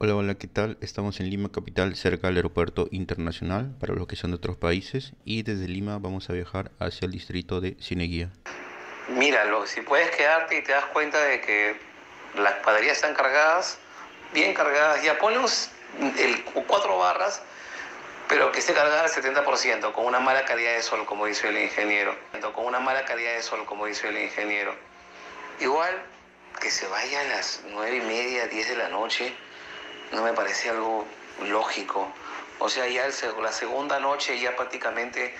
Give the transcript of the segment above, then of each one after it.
Hola, hola, ¿qué tal? Estamos en Lima Capital, cerca del aeropuerto internacional, para los que son de otros países, y desde Lima vamos a viajar hacia el distrito de Cineguía. Mira, si puedes quedarte y te das cuenta de que las paderías están cargadas, bien cargadas, ya ponemos el, cuatro barras, pero que esté cargada al 70%, con una mala calidad de sol, como dice el ingeniero. Con una mala calidad de sol, como dice el ingeniero. Igual que se vaya a las nueve y media, 10 de la noche, no me parecía algo lógico. O sea, ya el, la segunda noche ya prácticamente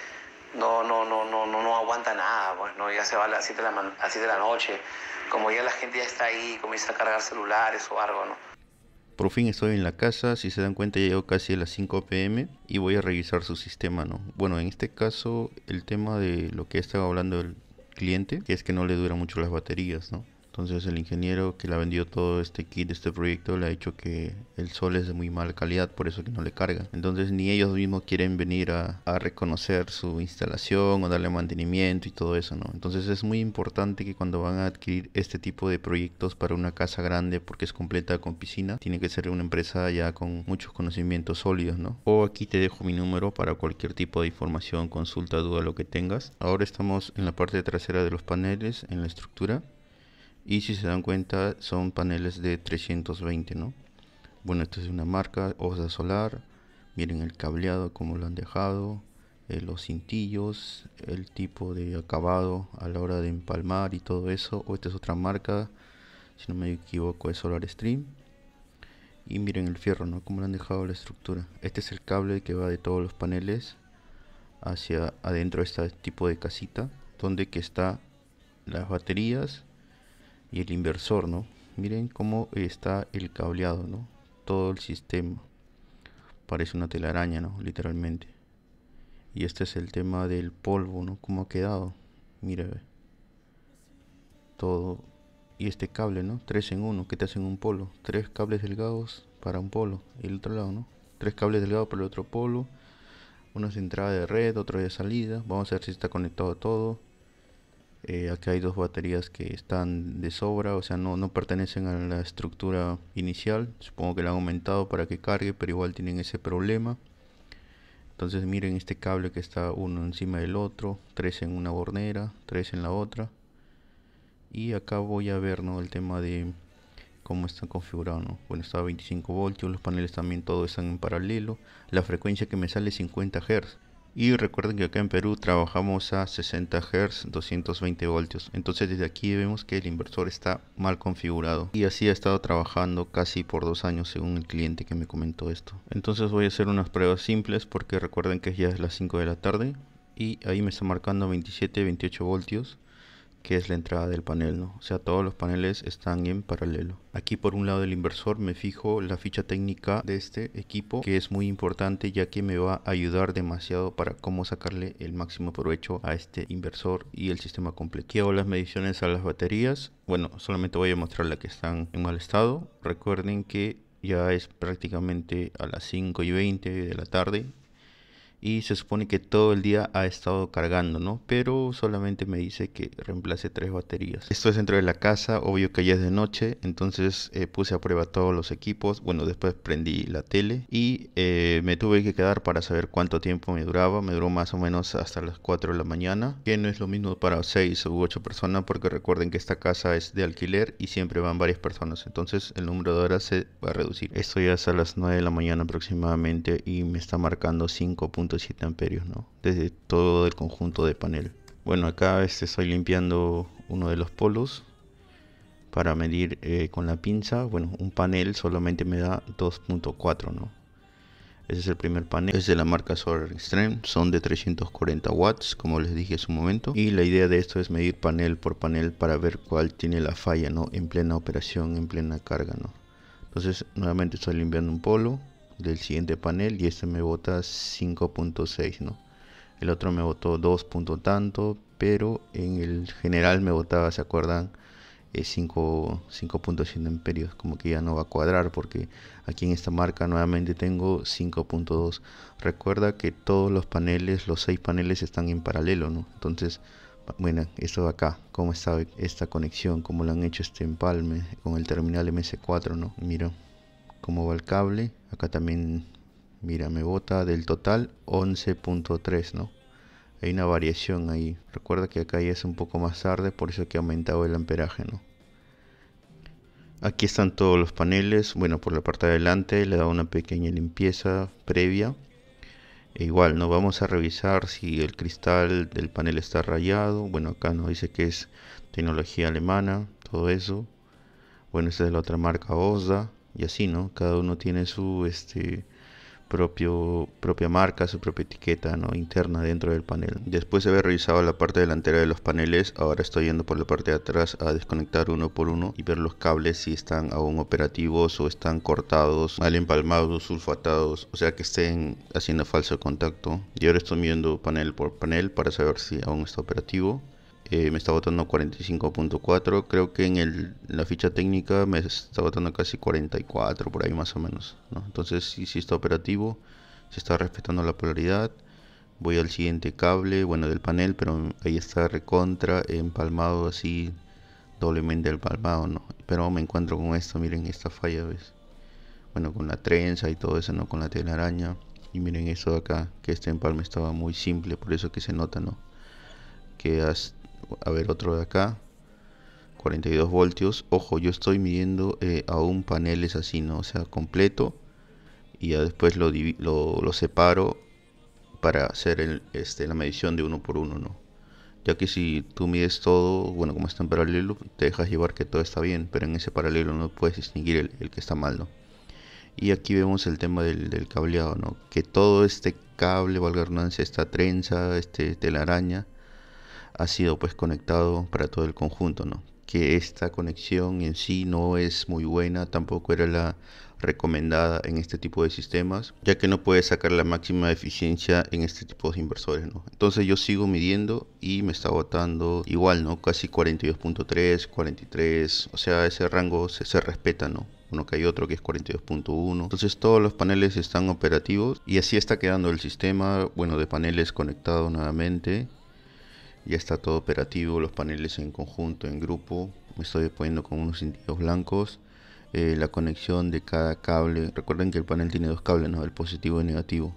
no, no, no, no, no, no aguanta nada, pues, ya se va a las 7 de, la, de la noche, como ya la gente ya está ahí, comienza a cargar celulares o algo, ¿no? Por fin estoy en la casa, si se dan cuenta ya llego casi a las 5 pm y voy a revisar su sistema, ¿no? Bueno, en este caso el tema de lo que estaba hablando el cliente, que es que no le dura mucho las baterías, ¿no? Entonces el ingeniero que la vendió todo este kit, este proyecto, le ha dicho que el sol es de muy mala calidad, por eso que no le carga. Entonces ni ellos mismos quieren venir a, a reconocer su instalación o darle mantenimiento y todo eso, ¿no? Entonces es muy importante que cuando van a adquirir este tipo de proyectos para una casa grande, porque es completa con piscina, tiene que ser una empresa ya con muchos conocimientos sólidos, ¿no? O aquí te dejo mi número para cualquier tipo de información, consulta, duda, lo que tengas. Ahora estamos en la parte trasera de los paneles, en la estructura y si se dan cuenta son paneles de 320 no bueno esta es una marca Osa Solar miren el cableado como lo han dejado eh, los cintillos el tipo de acabado a la hora de empalmar y todo eso o esta es otra marca si no me equivoco es Solar Stream y miren el fierro no como lo han dejado la estructura este es el cable que va de todos los paneles hacia adentro de este tipo de casita donde que está las baterías y el inversor, ¿no? Miren cómo está el cableado, ¿no? Todo el sistema. Parece una telaraña, ¿no? Literalmente. Y este es el tema del polvo, ¿no? Cómo ha quedado. mire Todo. Y este cable, ¿no? Tres en uno. que te hacen un polo? Tres cables delgados para un polo. Y el otro lado, ¿no? Tres cables delgados para el otro polo. Una es de entrada de red, otro de salida. Vamos a ver si está conectado todo Aquí eh, acá hay dos baterías que están de sobra, o sea, no, no pertenecen a la estructura inicial. Supongo que la han aumentado para que cargue, pero igual tienen ese problema. Entonces miren este cable que está uno encima del otro, tres en una bornera, tres en la otra. Y acá voy a ver el tema de cómo está configurado Bueno, está a 25 voltios, los paneles también todos están en paralelo. La frecuencia que me sale es 50 Hz y recuerden que acá en Perú trabajamos a 60 Hz, 220 voltios. Entonces desde aquí vemos que el inversor está mal configurado. Y así ha estado trabajando casi por dos años según el cliente que me comentó esto. Entonces voy a hacer unas pruebas simples porque recuerden que ya es las 5 de la tarde. Y ahí me está marcando 27, 28 voltios que es la entrada del panel, ¿no? O sea, todos los paneles están en paralelo. Aquí por un lado del inversor me fijo la ficha técnica de este equipo, que es muy importante ya que me va a ayudar demasiado para cómo sacarle el máximo provecho a este inversor y el sistema completo. ¿Qué hago las mediciones a las baterías? Bueno, solamente voy a mostrar las que están en mal estado. Recuerden que ya es prácticamente a las 5 y 20 de la tarde y se supone que todo el día ha estado cargando, ¿no? Pero solamente me dice que reemplace tres baterías. Esto es dentro de la casa, obvio que ya es de noche, entonces eh, puse a prueba todos los equipos, bueno, después prendí la tele y eh, me tuve que quedar para saber cuánto tiempo me duraba, me duró más o menos hasta las 4 de la mañana, que no es lo mismo para 6 u 8 personas, porque recuerden que esta casa es de alquiler y siempre van varias personas, entonces el número de horas se va a reducir. Estoy hasta las 9 de la mañana aproximadamente y me está marcando 5. 2.7 amperios, ¿no? Desde todo el conjunto de panel. Bueno, acá este, estoy limpiando uno de los polos para medir eh, con la pinza. Bueno, un panel solamente me da 2.4, ¿no? Ese es el primer panel. Es de la marca Solar Extreme. Son de 340 watts, como les dije hace un momento. Y la idea de esto es medir panel por panel para ver cuál tiene la falla, ¿no? En plena operación, en plena carga, ¿no? Entonces, nuevamente estoy limpiando un polo del siguiente panel y este me vota 5.6, ¿no? El otro me votó 2. tanto, pero en el general me votaba, ¿se acuerdan? Eh, en amperios como que ya no va a cuadrar porque aquí en esta marca nuevamente tengo 5.2 recuerda que todos los paneles los seis paneles están en paralelo no entonces bueno esto acá cómo está esta conexión cómo lo han hecho este empalme con el terminal ms4 no mira como va el cable. Acá también, mira, me bota del total 11.3, ¿no? Hay una variación ahí. Recuerda que acá ya es un poco más tarde, por eso que ha aumentado el amperaje, ¿no? Aquí están todos los paneles. Bueno, por la parte de adelante le da una pequeña limpieza previa. E igual, no vamos a revisar si el cristal del panel está rayado. Bueno, acá nos dice que es tecnología alemana, todo eso. Bueno, esta es la otra marca OSDA y así, ¿no? Cada uno tiene su este, propio, propia marca, su propia etiqueta ¿no? interna dentro del panel. Después de haber revisado la parte delantera de los paneles, ahora estoy yendo por la parte de atrás a desconectar uno por uno y ver los cables si están aún operativos o están cortados, mal empalmados, sulfatados, o sea que estén haciendo falso contacto. Y ahora estoy viendo panel por panel para saber si aún está operativo. Eh, me está botando 45.4 creo que en el, la ficha técnica me está botando casi 44 por ahí más o menos entonces si, está operativo se está respetando la polaridad voy al siguiente cable bueno del panel pero ahí está recontra empalmado así doblemente empalmado no pero me encuentro con esto miren esta falla ves bueno con la trenza y todo eso no con la telaraña y miren esto de acá que este empalme estaba muy simple por eso que se nota no que hasta a ver otro de acá 42 voltios ojo yo estoy midiendo eh, a un paneles así no o sea completo y ya después lo, lo, separo para hacer el, este, la medición de uno por uno no ya que si tú mides todo bueno como está en paralelo te dejas llevar que todo está bien pero en ese paralelo no puedes distinguir el, que está mal y aquí vemos el tema del, cableado no que todo este cable valga redundancia esta trenza este telaraña ha sido pues conectado para todo el conjunto, ¿no? Que esta conexión en sí no es muy buena, tampoco era la recomendada en este tipo de sistemas, ya que no puede sacar la máxima eficiencia en este tipo de inversores, ¿no? Entonces yo sigo midiendo y me está botando igual, ¿no? Casi 42.3, 43, o sea, ese rango se, se respeta, ¿no? uno que hay otro que es 42.1 entonces todos los paneles están operativos y así está quedando el sistema bueno de paneles conectado nuevamente ya está todo operativo, los paneles en conjunto, en grupo. Me estoy poniendo con unos cintillos blancos. Eh, la conexión de cada cable. Recuerden que el panel tiene dos cables, el positivo y el negativo.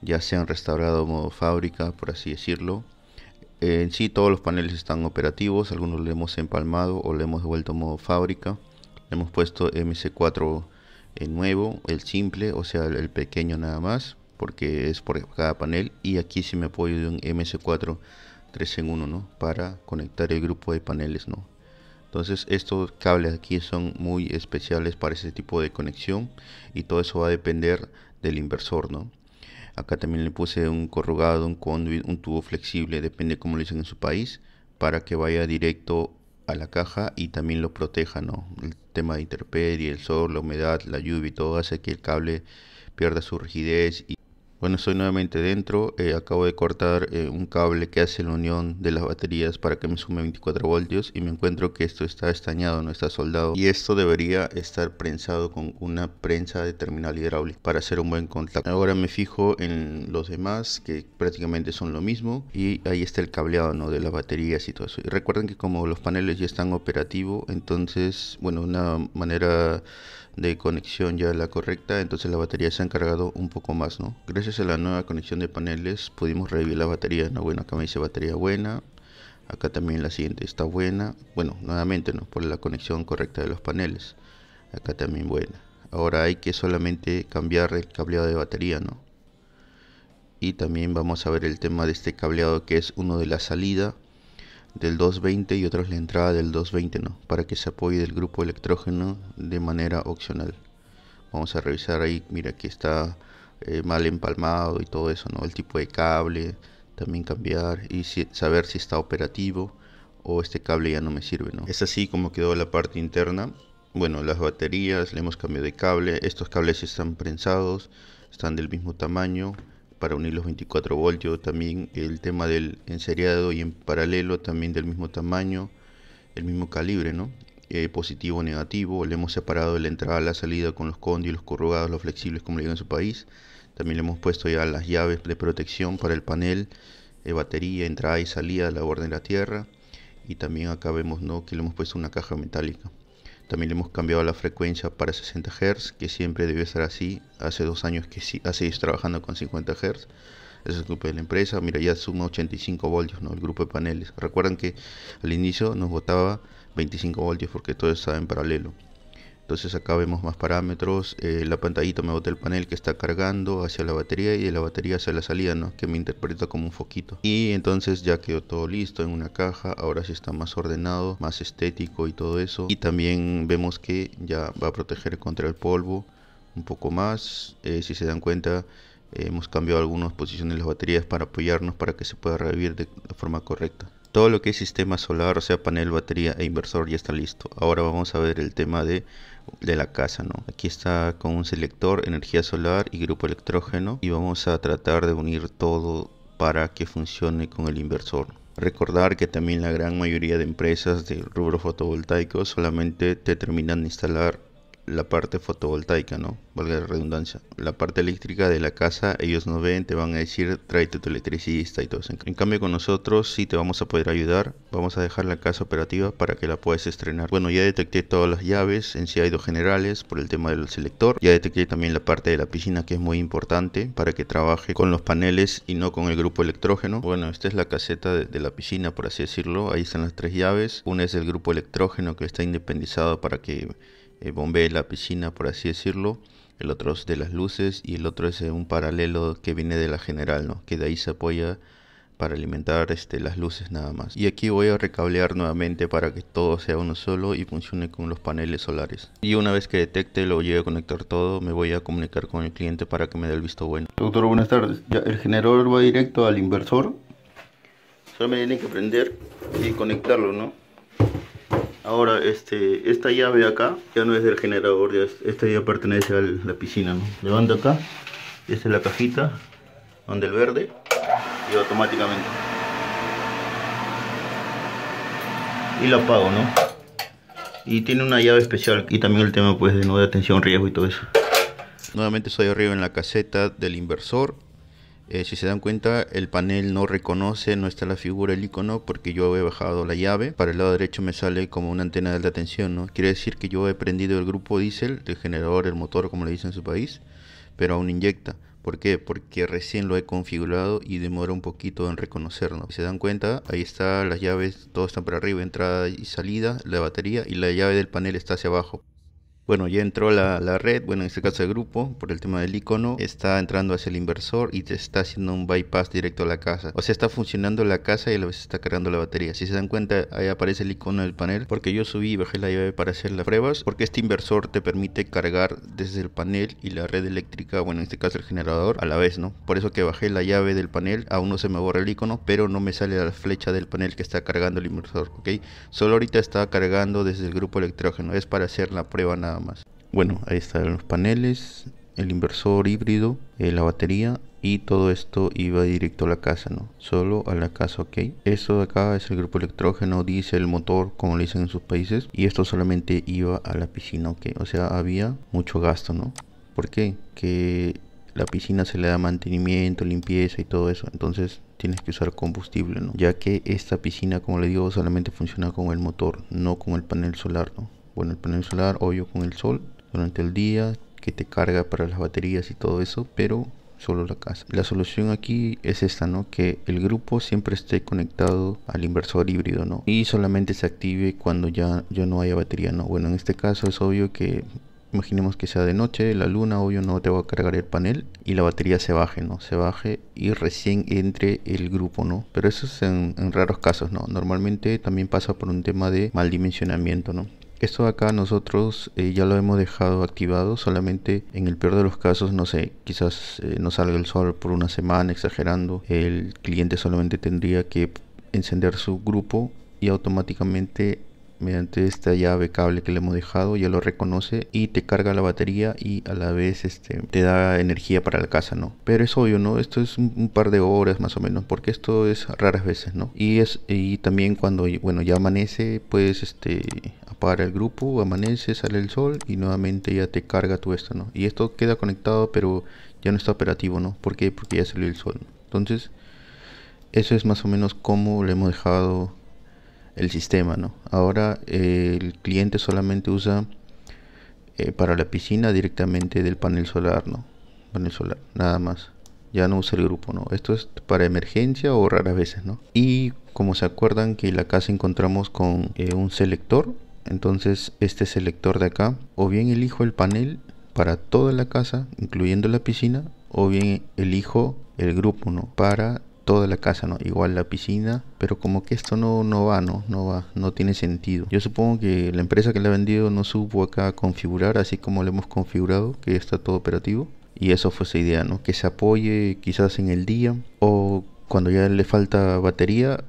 Ya se han restaurado modo fábrica, por así decirlo. Eh, en sí todos los paneles están operativos, algunos le hemos empalmado o le hemos devuelto modo fábrica. Le hemos puesto MC4 en eh, nuevo, el simple, o sea el pequeño nada más, porque es por cada panel. Y aquí se me apoyo de un MC4 3 en 1, ¿no? Para conectar el grupo de paneles, ¿no? Entonces estos cables aquí son muy especiales para ese tipo de conexión y todo eso va a depender del inversor, ¿no? Acá también le puse un corrugado, un conduit, un tubo flexible, depende cómo lo dicen en su país, para que vaya directo a la caja y también lo proteja, ¿no? El tema de interperie, el sol, la humedad, la lluvia y todo hace que el cable pierda su rigidez y bueno, estoy nuevamente dentro. Eh, acabo de cortar eh, un cable que hace la unión de las baterías para que me sume 24 voltios y me encuentro que esto está estañado, no está soldado. Y esto debería estar prensado con una prensa de terminal hidráulico para hacer un buen contacto. Ahora me fijo en los demás que prácticamente son lo mismo y ahí está el cableado ¿no? de las baterías y todo eso. Y recuerden que como los paneles ya están operativos, entonces, bueno, una manera de conexión ya la correcta, entonces las baterías se han cargado un poco más, ¿no? Gracias a la nueva conexión de paneles pudimos revivir la batería, ¿no? Bueno, acá me dice batería buena. Acá también la siguiente está buena. Bueno, nuevamente, ¿no? Por la conexión correcta de los paneles. Acá también buena. Ahora hay que solamente cambiar el cableado de batería, ¿no? Y también vamos a ver el tema de este cableado que es uno de la salida del 220 y otro es la entrada del 220, ¿no? Para que se apoye del grupo electrógeno de manera opcional. Vamos a revisar ahí, mira, que está eh, mal empalmado y todo eso, ¿no? El tipo de cable, también cambiar y saber si está operativo o este cable ya no me sirve, ¿no? Es así como quedó la parte interna. Bueno, las baterías, le hemos cambiado de cable, estos cables están prensados, están del mismo tamaño para unir los 24 voltios, también el tema del enseriado y en paralelo también del mismo tamaño, el mismo calibre, ¿no? Eh, positivo o negativo, le hemos separado la entrada a la salida con los y los corrugados, los flexibles, como le digo en su país. También le hemos puesto ya las llaves de protección para el panel, de eh, batería, entrada y salida de la orden de la tierra. Y también acá vemos ¿no? que le hemos puesto una caja metálica. También le hemos cambiado la frecuencia para 60 Hz, que siempre debe ser así. Hace dos años que sí, seguido trabajando con 50 Hz. Ese es el grupo de la empresa. Mira, ya suma 85 voltios, ¿no? El grupo de paneles. Recuerdan que al inicio nos botaba 25 voltios porque todo estaba en paralelo entonces acá vemos más parámetros eh, la pantallita me bota el panel que está cargando hacia la batería y de la batería hacia la salida ¿no? que me interpreta como un foquito y entonces ya quedó todo listo en una caja ahora sí está más ordenado más estético y todo eso y también vemos que ya va a proteger contra el polvo un poco más eh, si se dan cuenta hemos cambiado algunas posiciones de las baterías para apoyarnos para que se pueda revivir de forma correcta todo lo que es sistema solar, o sea, panel, batería e inversor ya está listo. Ahora vamos a ver el tema de, de la casa, ¿no? Aquí está con un selector, energía solar y grupo electrógeno. Y vamos a tratar de unir todo para que funcione con el inversor. Recordar que también la gran mayoría de empresas de rubro fotovoltaico solamente te terminan de instalar la parte fotovoltaica, ¿no? Valga la redundancia. La parte eléctrica de la casa, ellos no ven, te van a decir, tráete tu electricista y todo eso. En cambio con nosotros sí te vamos a poder ayudar, vamos a dejar la casa operativa para que la puedas estrenar. Bueno, ya detecté todas las llaves, en sí hay dos generales por el tema del selector. Ya detecté también la parte de la piscina que es muy importante para que trabaje con los paneles y no con el grupo electrógeno. Bueno, esta es la caseta de, la piscina, por así decirlo. Ahí están las tres llaves. Una es el grupo electrógeno que está independizado para que eh, la piscina, por así decirlo. El otro es de las luces y el otro es eh, un paralelo que viene de la general, ¿no? Que de ahí se apoya para alimentar este, las luces nada más. Y aquí voy a recablear nuevamente para que todo sea uno solo y funcione con los paneles solares. Y una vez que detecte lo llegue a conectar todo, me voy a comunicar con el cliente para que me dé el visto bueno. Doctor, buenas tardes. el generador va directo al inversor. Solo me tiene que prender y conectarlo, ¿no? Ahora, este, esta llave acá ya no es del generador, esta ya pertenece a la piscina, ¿no? Levanta acá, esta es la cajita, donde el verde, y automáticamente. Y la apago, ¿no? Y tiene una llave especial, y también el tema pues de no de atención, riesgo y todo eso. Nuevamente estoy arriba en la caseta del inversor eh, si se dan cuenta el panel no reconoce, no está la figura, el icono porque yo he bajado la llave, para el lado derecho me sale como una antena de alta ¿no? quiere decir que yo he prendido el grupo diésel, el generador, el motor como le dicen en su país, pero aún inyecta. ¿Por qué? Porque recién lo he configurado y demora un poquito en reconocerlo. Si se dan cuenta, ahí está las llaves, todo están para arriba, entrada y salida, la batería y la llave del panel está hacia abajo. Bueno, ya entró la, red, bueno, en este caso el grupo, por el tema del icono, está entrando hacia el inversor y te está haciendo un bypass directo a la casa. O sea, está funcionando la casa y a la vez está cargando la batería. Si se dan cuenta, ahí aparece el icono del panel, porque yo subí y bajé la llave para hacer las pruebas, porque este inversor te permite cargar desde el panel y la red eléctrica, bueno, en este caso el generador, a la vez, ¿no? Por eso que bajé la llave del panel, aún no se me borra el icono, pero no me sale la flecha del panel que está cargando el inversor, ¿ok? Solo ahorita está cargando desde el grupo electrógeno, es para hacer la prueba nada bueno, ahí están los paneles, el inversor híbrido, eh, la batería y todo esto iba directo a la casa, ¿no? Solo a la casa, ¿ok? Esto de acá es el grupo electrógeno, el motor, como le dicen en sus países. Y esto solamente iba a la piscina, ¿ok? O sea, había mucho gasto, ¿no? ¿Por qué? Que la piscina se le da mantenimiento, limpieza y todo eso. Entonces tienes que usar combustible, ¿no? Ya que esta piscina, como le digo, solamente funciona con el motor, no con el panel solar, ¿no? bueno, el panel solar, obvio con el sol, durante el día, que te carga para las baterías y todo eso, pero solo la casa. La solución aquí es esta, ¿no? Que el grupo siempre esté conectado al inversor híbrido, ¿no? Y solamente se active cuando ya, no haya batería, ¿no? Bueno, en este caso es obvio que imaginemos que sea de noche, la luna obvio no te va a cargar el panel y la batería se baje, ¿no? Se baje y recién entre el grupo, ¿no? Pero eso es en, en raros casos, ¿no? Normalmente también pasa por un tema de mal dimensionamiento, ¿no? Esto acá nosotros eh, ya lo hemos dejado activado, solamente en el peor de los casos, no sé, quizás eh, no salga el sol por una semana, exagerando, el cliente solamente tendría que encender su grupo y automáticamente mediante esta llave cable que le hemos dejado ya lo reconoce y te carga la batería y a la vez este te da energía para la casa no pero es obvio no esto es un, par de horas más o menos porque esto es raras veces no y es y también cuando bueno ya amanece puedes este para el grupo, amanece, sale el sol y nuevamente ya te carga tu esto, ¿no? Y esto queda conectado pero ya no está operativo, ¿no? porque Porque ya salió el sol. Entonces, eso es más o menos como le hemos dejado el sistema. ¿no? Ahora el cliente solamente usa eh, para la piscina directamente del panel solar, ¿no? panel solar, nada más. Ya no usa el grupo, ¿no? Esto es para emergencia o raras veces, ¿no? Y como se acuerdan que la casa encontramos con eh, un selector, entonces este selector de acá, o bien elijo el panel para toda la casa, incluyendo la piscina, o bien elijo el grupo, ¿no? Para toda la casa, ¿no? Igual la piscina, pero como que esto no, no va, ¿no? No va, no tiene sentido. Yo supongo que la empresa que le ha vendido no supo acá configurar, así como lo hemos configurado, que está todo operativo. Y eso fue su idea, ¿no? Que se apoye quizás en el día o cuando ya le falta batería,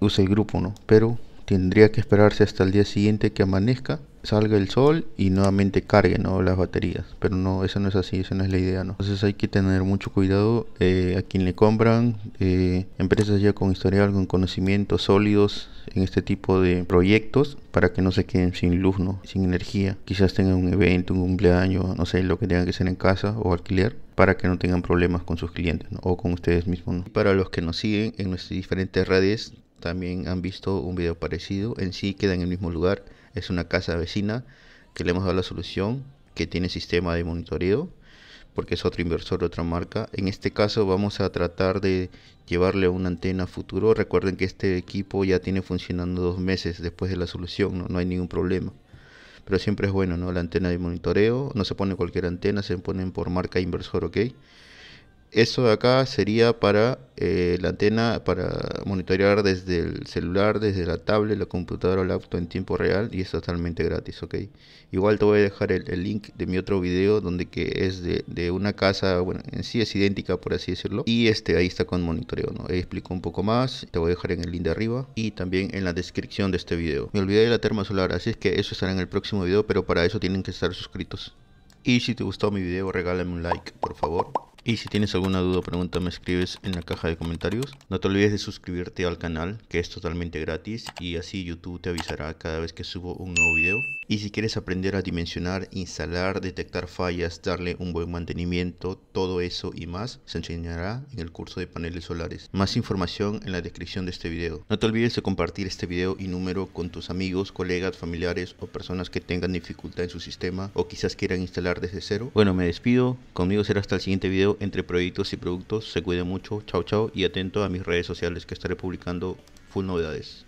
use el grupo, ¿no? Pero tendría que esperarse hasta el día siguiente que amanezca, salga el sol y nuevamente cargue las baterías. Pero no, eso no es así, esa no es la idea. ¿no? Entonces hay que tener mucho cuidado eh, a quien le compran, eh, empresas ya con historial, con conocimientos sólidos en este tipo de proyectos para que no se queden sin luz, ¿no? sin energía. Quizás tengan un evento, un cumpleaños, no sé, lo que tengan que hacer en casa o alquiler para que no tengan problemas con sus clientes o con ustedes mismos. ¿no? Para los que nos siguen en nuestras diferentes redes, también han visto un video parecido. En sí queda en el mismo lugar. Es una casa vecina que le hemos dado la solución, que tiene sistema de monitoreo, porque es otro inversor de otra marca. En este caso vamos a tratar de llevarle una antena futuro. Recuerden que este equipo ya tiene funcionando dos meses después de la solución, no, hay ningún problema. Pero siempre es bueno, ¿no? La antena de monitoreo, no se pone cualquier antena, se ponen por marca inversor, ¿ok? Eso de acá sería para eh, la antena, para monitorear desde el celular, desde la tablet, la computadora o laptop en tiempo real y es totalmente gratis, ok. Igual te voy a dejar el, link de mi otro video donde que es de, una casa, bueno, en sí es idéntica por así decirlo. Y este ahí está con monitoreo, ¿no? explico un poco más, te voy a dejar en el link de arriba y también en la descripción de este video. Me olvidé de la terma solar, así es que eso estará en el próximo video, pero para eso tienen que estar suscritos. Y si te gustó mi video, regálame un like, por favor. Y si tienes alguna duda o pregunta me escribes en la caja de comentarios. No te olvides de suscribirte al canal que es totalmente gratis y así YouTube te avisará cada vez que subo un nuevo video. Y si quieres aprender a dimensionar, instalar, detectar fallas, darle un buen mantenimiento, todo eso y más se enseñará en el curso de paneles solares. Más información en la descripción de este video. No te olvides de compartir este video y número con tus amigos, colegas, familiares o personas que tengan dificultad en su sistema o quizás quieran instalar desde cero. Bueno, me despido. Conmigo será hasta el siguiente video entre proyectos y productos. Se cuide mucho, chao chao y atento a mis redes sociales que estaré publicando full novedades.